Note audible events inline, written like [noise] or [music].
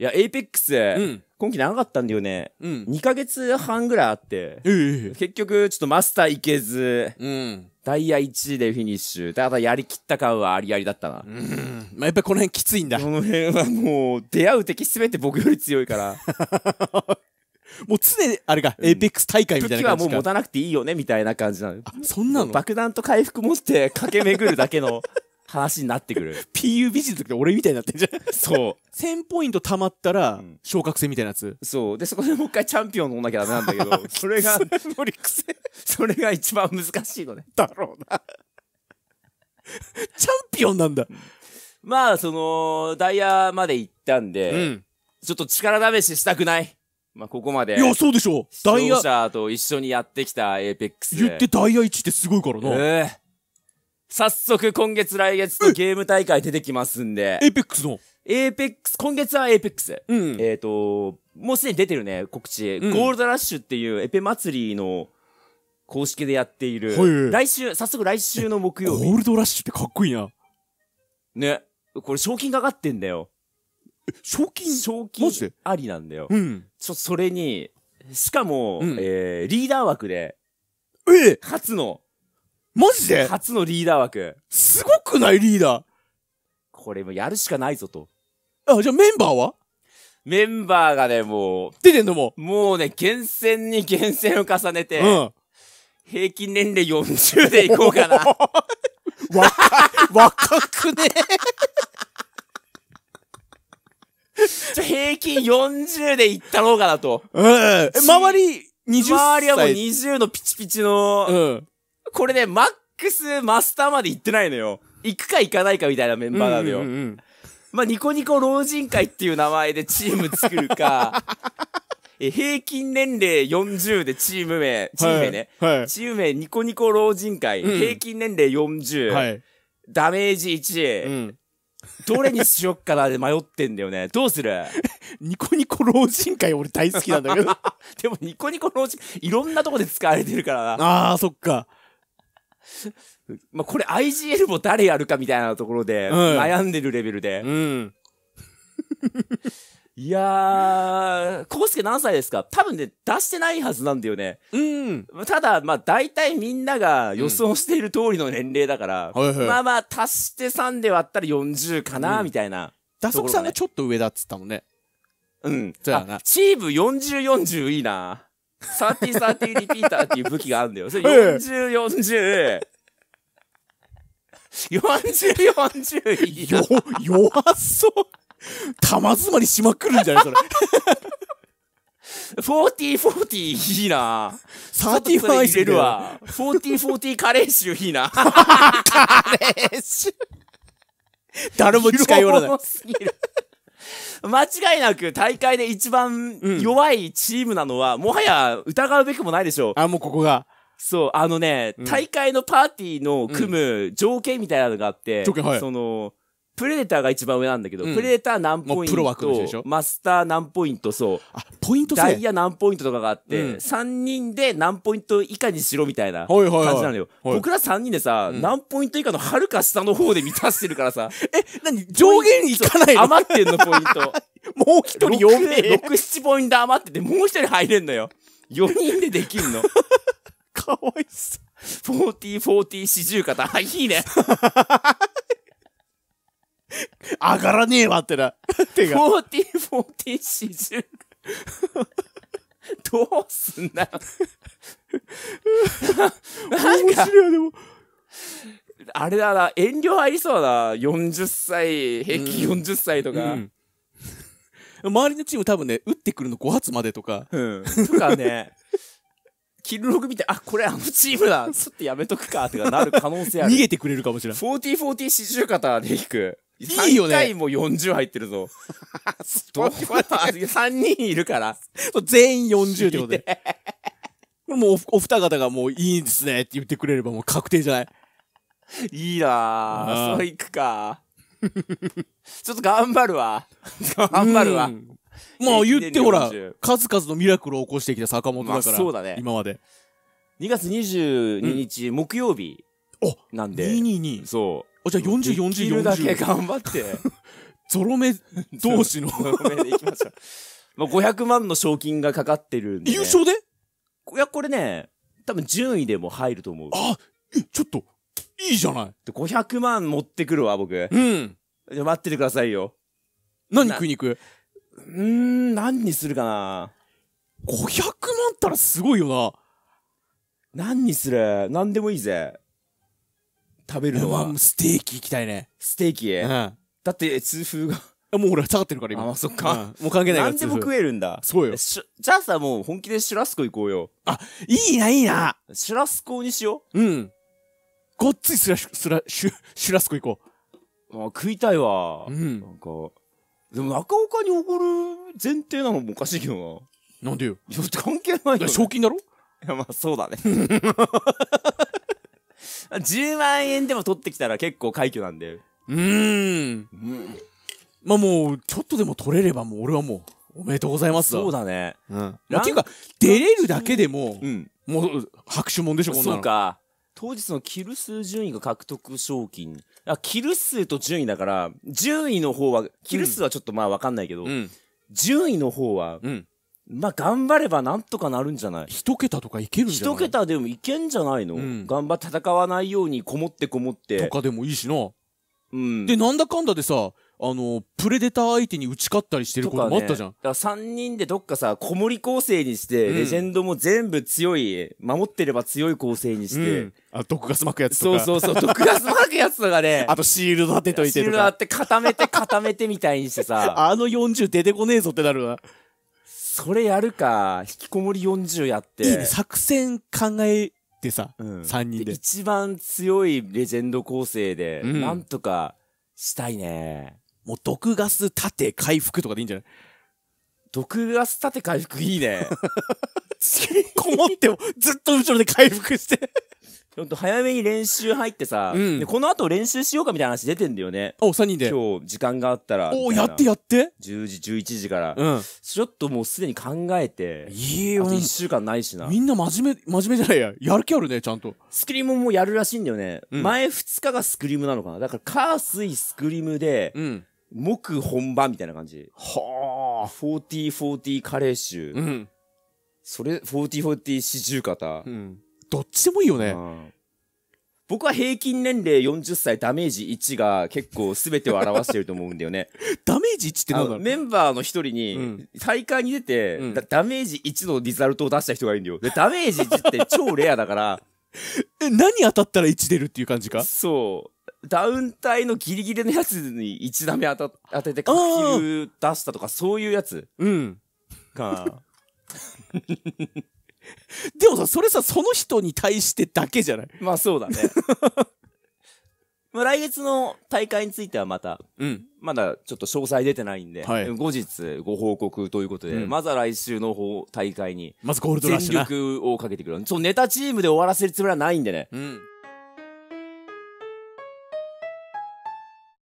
いや、エイペックス、うん、今期長かったんだよね。うん、2ヶ月半ぐらいあって、ええ。結局、ちょっとマスターいけず、うん、ダイヤ1でフィニッシュ。ただ、やりきった感はありありだったな。うん。まあ、やっぱりこの辺きついんだ。この辺はもう、出会う敵すべて僕より強いから。[laughs] もう常に、あれか、エイペックス大会みたいな感じ時はもう持たなくていいよね、みたいな感じなの。あ、そんなの爆弾と回復持って駆け巡るだけの話になってくる。[laughs] PUBG の時って俺みたいになってんじゃん。そう。1000ポイント貯まったら、昇格戦みたいなやつ。そう。で、そこでもう一回チャンピオン乗んなきゃダメなんだけど、[laughs] それが、乗り癖。それが一番難しいのね。だろうな。チャンピオンなんだ。まあ、その、ダイヤまで行ったんで、うん、ちょっと力試ししたくないまあ、ここまで。いや、そうでしょう。ダイヤ。者と一緒にやってきたエーペックス。言ってダイヤ1ってすごいからな。ええー早速今月来月とゲーム大会出てきますんで。エイペックスのエイペックス、今月はエイペックス。うん。えっ、ー、と、もうすでに出てるね、告知、うん。ゴールドラッシュっていうエペ祭りの公式でやっている。はい、来週、早速来週の木曜日。ゴールドラッシュってかっこいいな。ね。これ賞金かかってんだよ。え、賞金賞金ありなんだよ。うん。ちょ、それに、しかも、うん、えー、リーダー枠で、ええ初の、マジで初のリーダー枠。すごくないリーダー。これもやるしかないぞと。あ、じゃあメンバーはメンバーがね、もう。出てんのもう。もうね、厳選に厳選を重ねて。うん。平均年齢40でいこうかな。[laughs] わ、若くねじゃ [laughs] 平均40でいったろうかなと。うん。え、周り20歳周りはもう20のピチピチの、うん。これね、マックスマスターまで行ってないのよ。行くか行かないかみたいなメンバーなのよ。うんうんうん、まあ、ニコニコ老人会っていう名前でチーム作るか、[laughs] え平均年齢40でチーム名、チーム名ね、はいはい、チーム名ニコニコ老人会、うん、平均年齢40、はい、ダメージ1、うん、どれにしよっかなで迷ってんだよね。どうする [laughs] ニコニコ老人会俺大好きなんだけど [laughs] でもニコニコ老人、いろんなとこで使われてるからな。ああ、そっか。[laughs] まあこれ IGL も誰やるかみたいなところで、悩んでるレベルで。うん。[laughs] いやー、コウスケ何歳ですか多分ね、出してないはずなんだよね。うん。ただ、まあ大体みんなが予想している通りの年齢だから、うんはいはい、まあまあ足して3で割ったら40かな、うん、みたいな、打足さんがちょっと上だっつったもんね。うん。じゃあな。チーム40、40いいな。3030リピーターっていう武器があるんだよ。それ40、40、40、40よ。弱そう。玉詰まりしまくるんじゃないそれ。40、40いいな。35いれるわ。40、40カレー臭いいな。カレー臭。誰も近寄らない。すぎる。間違いなく大会で一番弱いチームなのは、もはや疑うべくもないでしょう。あ、もうここが。そう、あのね、大会のパーティーの組む条件みたいなのがあって、条件はい、その、プレデターが一番上なんだけど、うんプレデター何ポインプロでしょト、マスター何ポイント、そう。あ、ポイントダイヤ何ポイントとかがあって、うん3人で何ポイント以下にしろみたいなはい感はいはいじなのよ。はい僕ら3人でさ、何ポイント以下の遥か下の方で満たしてるからさ、え、何上限いかないの余ってんのポイント。[laughs] もう一人4名。6、7ポイント余ってて、もう一人入れんのよ。4人でできんの。[laughs] かわいそう。40、40、40肩。あいいね。[laughs] 上がらねえわってな。て [laughs] か。40、40、40。どうすんだよ。面白いでも。あれだな、遠慮ありそうだな。40歳、平均40歳とか。うんうん、周りのチーム多分ね、打ってくるの5発までとか。うん、とかね。キルログ見て、あ、これあのチームだ。ちょっとやめとくか、ってなる可能性ある。逃げてくれるかもしれない。40、40、40肩で引く。いいよね。3回も40入ってるぞ。[laughs] どうや ?3 人いるから。全員40ってことで。もうお二方がもういいですねって言ってくれればもう確定じゃないいいなぁ。そういくか。ちょっと頑張るわ。頑張るわ。もう言ってほら、数々のミラクルを起こしてきた坂本だから。そうだね。今まで。2月22日、木曜日。なんで。222。そう。あじゃあ404040できるだけ頑張って [laughs] ゾロ目同士のゾロ目でいきまし500万の賞金がかかってるんで、ね、優勝でいやこれね多分順位でも入ると思うあえちょっといいじゃない500万持ってくるわ僕うん待っててくださいよ何食いに行くうん何にするかな500万ったらすごいよな何にする何でもいいぜ。食べるのは。ステーキ行きたいね。ステーキへ。うん。だって、痛風が。もう俺下がってるから今。ああ、そっか、うん。もう関係ないから。何でも食えるんだ。そうよ。じゃあさ、もう本気でシュラスコ行こうよ。あ、いいな、いいな。シュラスコにしよう。うん。ごっついスラシュ、スラ、シュ、シュラスコ行こう。あ、食いたいわ。うん。なんか、でも中岡におごる前提なのもおかしいけどな。なんでよ。いや、関係ないよ、賞金だろいや、まあそうだね。[laughs] 10万円でも取ってきたら結構快挙なんで。うーん。うんまあもう、ちょっとでも取れればもう俺はもう、おめでとうございますそうだね。うん。まあ、っていうか、出れるだけでも、うん、もう、拍手もんでしょ、こんなの。そうか。当日のキル数順位が獲得賞金。あ、キル数と順位だから、順位の方は、キル数はちょっとまあわかんないけど、うん、順位の方は、うん、まあ、頑張ればなんとかなるんじゃない一桁とかいけるんじゃない一桁でもいけんじゃないの、うん、頑張って戦わないようにこもってこもって。とかでもいいしな。うん。で、なんだかんだでさ、あの、プレデター相手に打ち勝ったりしてることもあったじゃん。ね、だから3人でどっかさ、小森構成にして、レジェンドも全部強い、守ってれば強い構成にして。うん、あ、毒ガス巻くやつとか。そうそうそう、毒ガス巻くやつとかね。[laughs] あとシールド当てといてとか。シールド当て固めて固めてみたいにしてさ。[laughs] あの40出てこねえぞってなるわ。それやるか、引きこもり40やって。いいね、作戦考えてさ、うん、3人で一番強いレジェンド構成で、なんとかしたいね。もう毒ガス盾回復とかでいいんじゃない毒ガス盾回復いいね。[laughs] こもってもずっと後ろで回復してちょっと早めに練習入ってさ、うんこの後練習しようかみたいな話出てんだよね。お、3人で。今日、時間があったら。お、やってやって。10時、11時から。うん。ちょっともうすでに考えて、いいあと、1週間ないしな。みんな真面目、真面目じゃないや。やる気あるね、ちゃんと。スクリームもやるらしいんだよね。ん前2日がスクリームなのかな。だから、カースクリームで、うん。木本番みたいな感じ。はあ。40、40カレー集。うん。それ、40、40四十肩。うん。どっちでもいいよね。僕は平均年齢40歳ダメージ1が結構全てを表してると思うんだよね。[laughs] ダメージ1って何だろうメンバーの一人に大会に出て、うん、ダメージ1のリザルトを出した人がいるんだよ。で、ダメージ1って超レアだから。[laughs] え、何当たったら1出るっていう感じかそう。ダウン帯のギリギリのやつに1ダメ当た当てて角球出したとかそういうやつ。うん。か。[laughs] でもさ、それさ、その人に対してだけじゃないまあそうだね。[laughs] まあ来月の大会についてはまた、うん。まだちょっと詳細出てないんで、はい後日ご報告ということで、うんまずは来週の方大会にまずゴールドラッシュ全力をかけてくる。そう、ネタチームで終わらせるつもりはないんでね。うん。